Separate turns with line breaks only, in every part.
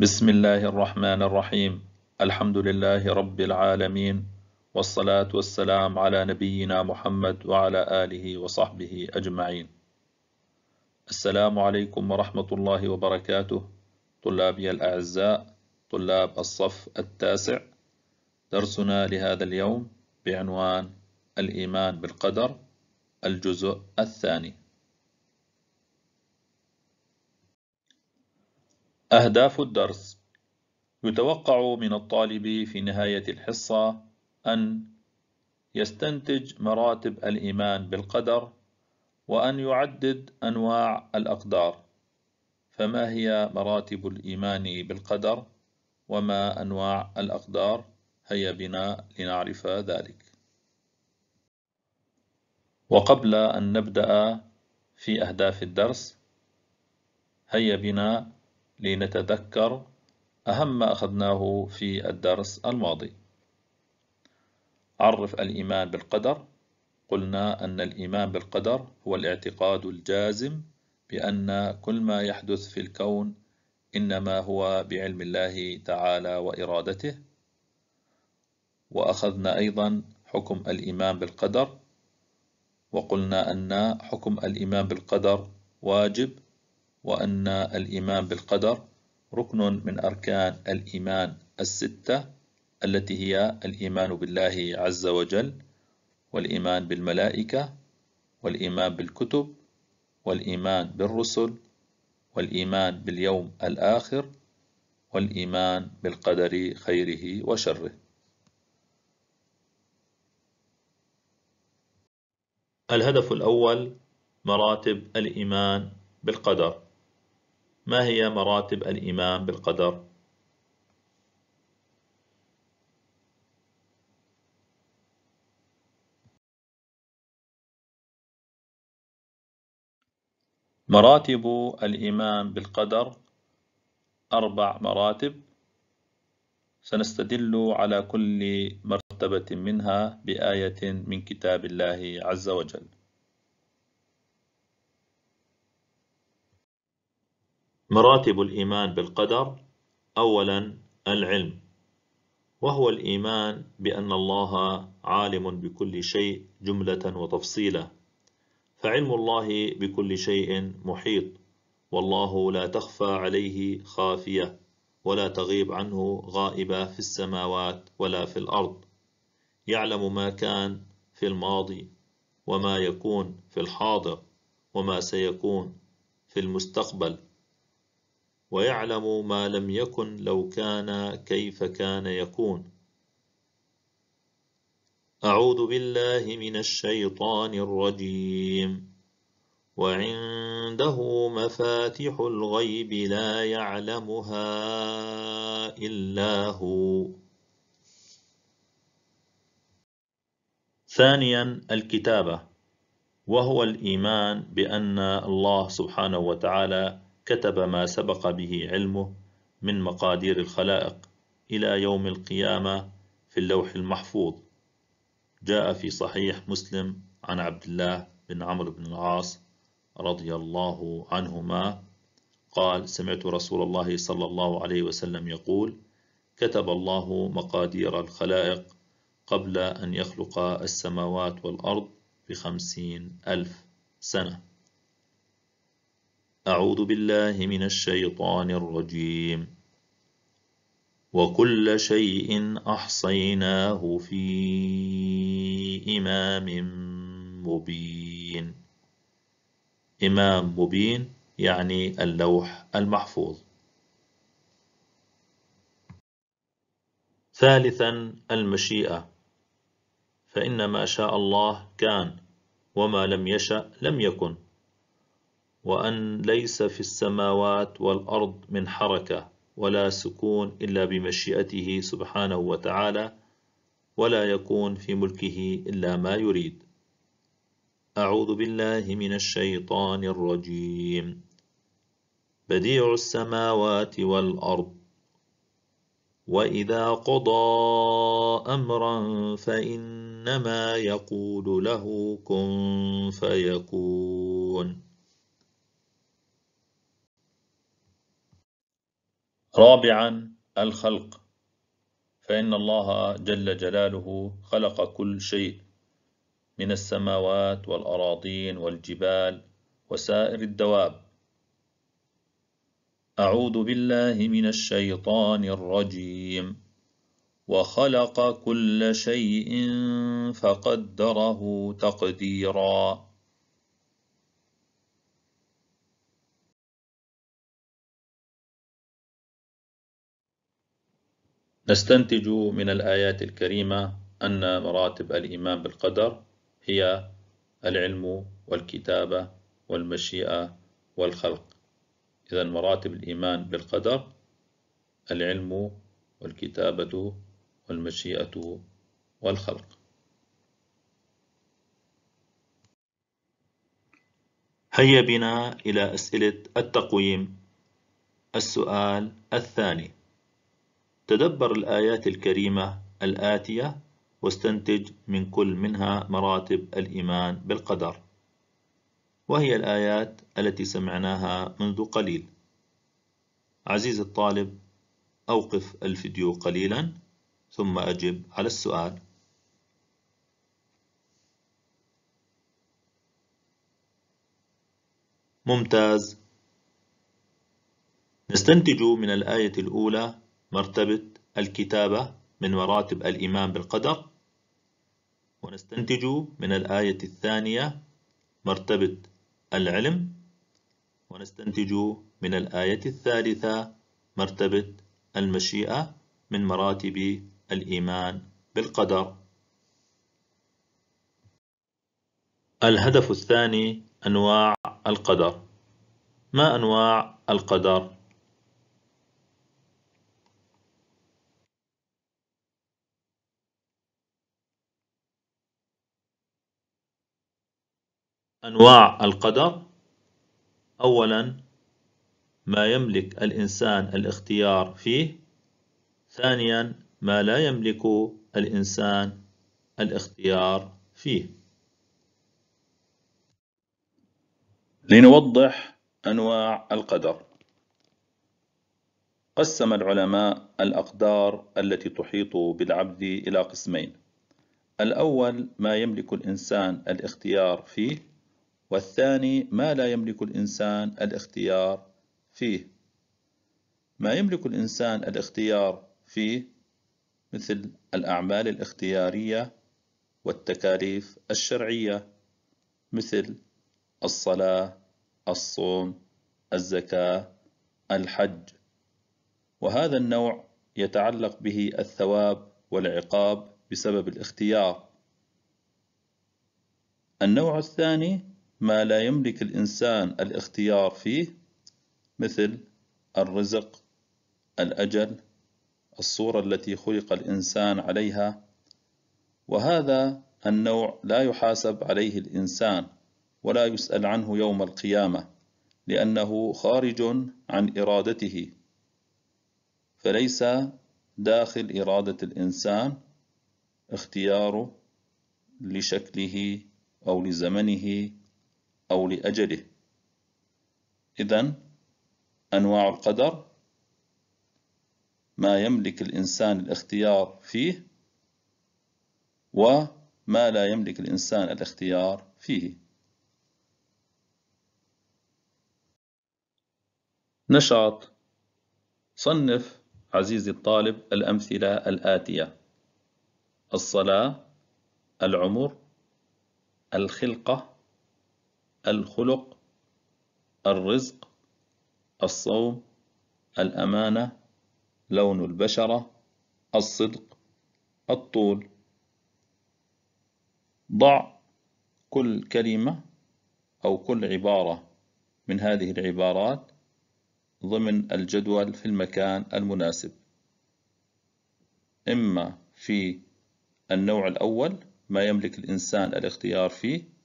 بسم الله الرحمن الرحيم الحمد لله رب العالمين والصلاة والسلام على نبينا محمد وعلى آله وصحبه أجمعين السلام عليكم ورحمة الله وبركاته طلابي الأعزاء طلاب الصف التاسع درسنا لهذا اليوم بعنوان الإيمان بالقدر الجزء الثاني أهداف الدرس يتوقع من الطالب في نهاية الحصة أن يستنتج مراتب الإيمان بالقدر وأن يعدد أنواع الأقدار فما هي مراتب الإيمان بالقدر وما أنواع الأقدار هيا بنا لنعرف ذلك وقبل أن نبدأ في أهداف الدرس هيا بنا لنتذكر أهم ما أخذناه في الدرس الماضي عرف الإيمان بالقدر قلنا أن الإيمان بالقدر هو الاعتقاد الجازم بأن كل ما يحدث في الكون إنما هو بعلم الله تعالى وإرادته وأخذنا أيضا حكم الإيمان بالقدر وقلنا أن حكم الإيمان بالقدر واجب وأن الإيمان بالقدر ركن من أركان الإيمان الستة التي هي الإيمان بالله عز وجل والإيمان بالملائكة والإيمان بالكتب والإيمان بالرسل والإيمان باليوم الآخر والإيمان بالقدر خيره وشره الهدف الأول مراتب الإيمان بالقدر ما هي مراتب الإيمان بالقدر؟ مراتب الإيمان بالقدر أربع مراتب سنستدل على كل مرتبة منها بآية من كتاب الله عز وجل مراتب الإيمان بالقدر أولا العلم وهو الإيمان بأن الله عالم بكل شيء جملة وتفصيلا فعلم الله بكل شيء محيط والله لا تخفى عليه خافية ولا تغيب عنه غائبة في السماوات ولا في الأرض يعلم ما كان في الماضي وما يكون في الحاضر وما سيكون في المستقبل ويعلم ما لم يكن لو كان كيف كان يكون أعوذ بالله من الشيطان الرجيم وعنده مفاتح الغيب لا يعلمها إلا هو ثانيا الكتابة وهو الإيمان بأن الله سبحانه وتعالى كتب ما سبق به علمه من مقادير الخلائق إلى يوم القيامة في اللوح المحفوظ جاء في صحيح مسلم عن عبد الله بن عمرو بن العاص رضي الله عنهما قال سمعت رسول الله صلى الله عليه وسلم يقول كتب الله مقادير الخلائق قبل أن يخلق السماوات والأرض بخمسين ألف سنة أعوذ بالله من الشيطان الرجيم وكل شيء أحصيناه في إمام مبين إمام مبين يعني اللوح المحفوظ ثالثا المشيئة فإن ما شاء الله كان وما لم يشأ لم يكن وأن ليس في السماوات والأرض من حركة ولا سكون إلا بمشيئته سبحانه وتعالى ولا يكون في ملكه إلا ما يريد أعوذ بالله من الشيطان الرجيم بديع السماوات والأرض وإذا قضى أمرا فإنما يقول له كن فيكون رابعا الخلق فإن الله جل جلاله خلق كل شيء من السماوات والأراضين والجبال وسائر الدواب أعوذ بالله من الشيطان الرجيم وخلق كل شيء فقدره تقديراً نستنتج من الآيات الكريمة أن مراتب الإيمان بالقدر هي العلم والكتابة والمشيئة والخلق إذا مراتب الإيمان بالقدر العلم والكتابة والمشيئة والخلق هيا بنا إلى أسئلة التقويم السؤال الثاني تدبر الآيات الكريمة الآتية واستنتج من كل منها مراتب الإيمان بالقدر وهي الآيات التي سمعناها منذ قليل عزيزي الطالب أوقف الفيديو قليلا ثم أجب على السؤال ممتاز نستنتج من الآية الأولى مرتبة الكتابة من مراتب الإيمان بالقدر ونستنتج من الآية الثانية مرتبة العلم ونستنتج من الآية الثالثة مرتبة المشيئة من مراتب الإيمان بالقدر الهدف الثاني أنواع القدر ما أنواع القدر؟ أنواع القدر أولا ما يملك الإنسان الاختيار فيه ثانيا ما لا يملك الإنسان الاختيار فيه لنوضح أنواع القدر قسم العلماء الأقدار التي تحيط بالعبد إلى قسمين الأول ما يملك الإنسان الاختيار فيه والثاني ما لا يملك الإنسان الاختيار فيه ما يملك الإنسان الاختيار فيه مثل الأعمال الاختيارية والتكاليف الشرعية مثل الصلاة الصوم الزكاة الحج وهذا النوع يتعلق به الثواب والعقاب بسبب الاختيار النوع الثاني ما لا يملك الإنسان الاختيار فيه مثل الرزق الأجل الصورة التي خلق الإنسان عليها وهذا النوع لا يحاسب عليه الإنسان ولا يسأل عنه يوم القيامة لأنه خارج عن إرادته فليس داخل إرادة الإنسان اختياره لشكله أو لزمنه أو لأجله إذا أنواع القدر ما يملك الإنسان الاختيار فيه وما لا يملك الإنسان الاختيار فيه نشاط صنف عزيزي الطالب الأمثلة الآتية الصلاة العمر الخلقة الخلق الرزق الصوم الأمانة لون البشرة الصدق الطول ضع كل كلمة أو كل عبارة من هذه العبارات ضمن الجدول في المكان المناسب إما في النوع الأول ما يملك الإنسان الاختيار فيه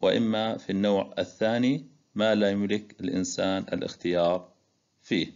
وإما في النوع الثاني ما لا يملك الإنسان الاختيار فيه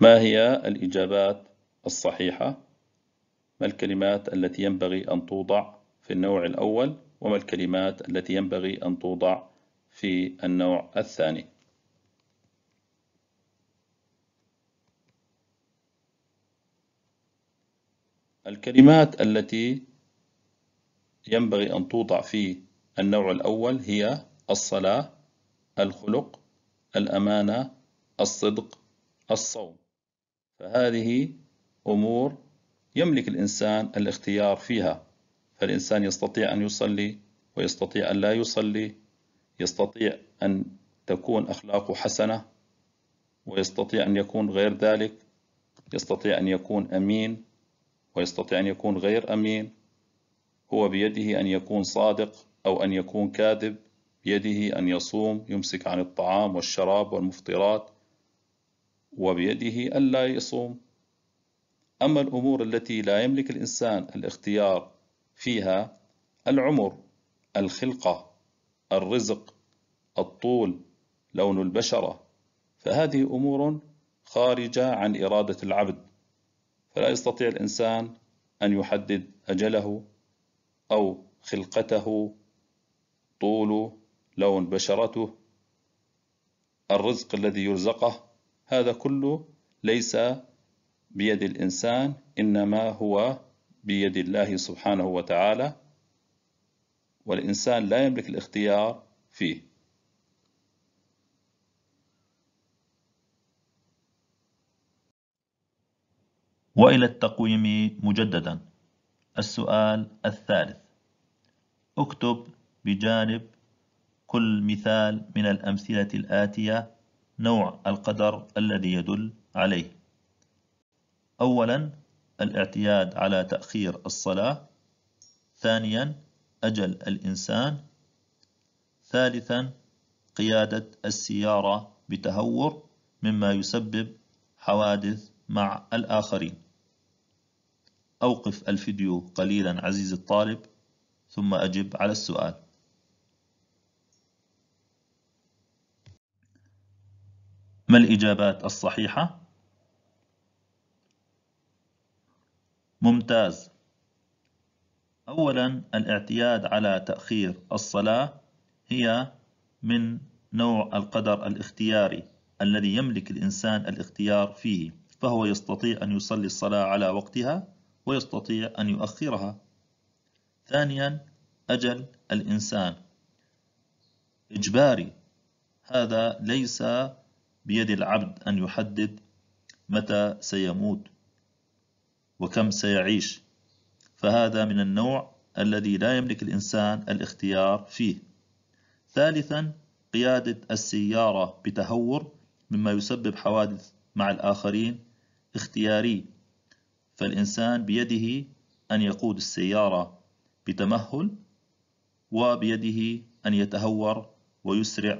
ما هي الإجابات الصحيحة؟ ما الكلمات التي ينبغي أن توضع في النوع الأول وما الكلمات التي ينبغي أن توضع في النوع الثاني؟ الكلمات التي ينبغي أن توضع في النوع الأول هي الصلاة الخلق الأمانة الصدق الصوم فهذه أمور يملك الإنسان الاختيار فيها فالإنسان يستطيع أن يصلي ويستطيع أن لا يصلي يستطيع أن تكون أخلاقه حسنة ويستطيع أن يكون غير ذلك يستطيع أن يكون أمين ويستطيع أن يكون غير أمين هو بيده أن يكون صادق أو أن يكون كاذب بيده أن يصوم يمسك عن الطعام والشراب والمفطرات وبيده ألا يصوم أما الأمور التي لا يملك الإنسان الاختيار فيها العمر الخلقة الرزق الطول لون البشرة فهذه أمور خارجة عن إرادة العبد فلا يستطيع الإنسان أن يحدد أجله أو خلقته طوله لون بشرته الرزق الذي يرزقه هذا كله ليس بيد الإنسان إنما هو بيد الله سبحانه وتعالى والإنسان لا يملك الاختيار فيه وإلى التقويم مجددا السؤال الثالث اكتب بجانب كل مثال من الأمثلة الآتية نوع القدر الذي يدل عليه أولا الاعتياد على تأخير الصلاة ثانيا أجل الإنسان ثالثا قيادة السيارة بتهور مما يسبب حوادث مع الآخرين أوقف الفيديو قليلا عزيزي الطالب ثم أجب على السؤال ما الإجابات الصحيحة؟ ممتاز أولا الاعتياد على تأخير الصلاة هي من نوع القدر الاختياري الذي يملك الإنسان الاختيار فيه فهو يستطيع أن يصلي الصلاة على وقتها ويستطيع أن يؤخرها ثانيا أجل الإنسان إجباري هذا ليس بيد العبد أن يحدد متى سيموت وكم سيعيش فهذا من النوع الذي لا يملك الإنسان الاختيار فيه ثالثا قيادة السيارة بتهور مما يسبب حوادث مع الآخرين اختياري فالإنسان بيده أن يقود السيارة بتمهل وبيده أن يتهور ويسرع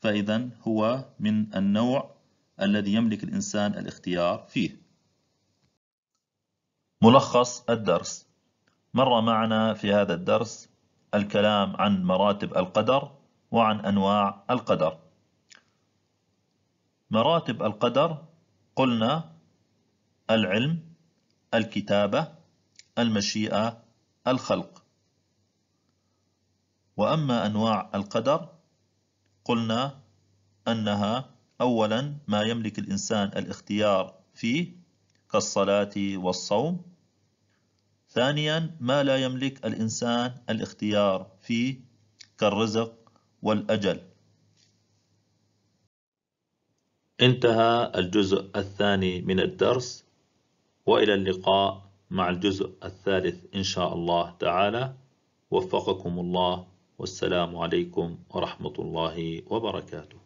فإذا هو من النوع الذي يملك الإنسان الاختيار فيه ملخص الدرس مر معنا في هذا الدرس الكلام عن مراتب القدر وعن أنواع القدر مراتب القدر قلنا العلم الكتابة المشيئة الخلق وأما أنواع القدر قلنا أنها أولا ما يملك الإنسان الاختيار فيه كالصلاة والصوم ثانيا ما لا يملك الإنسان الاختيار فيه كالرزق والأجل انتهى الجزء الثاني من الدرس وإلى اللقاء مع الجزء الثالث إن شاء الله تعالى وفقكم الله والسلام عليكم ورحمة الله وبركاته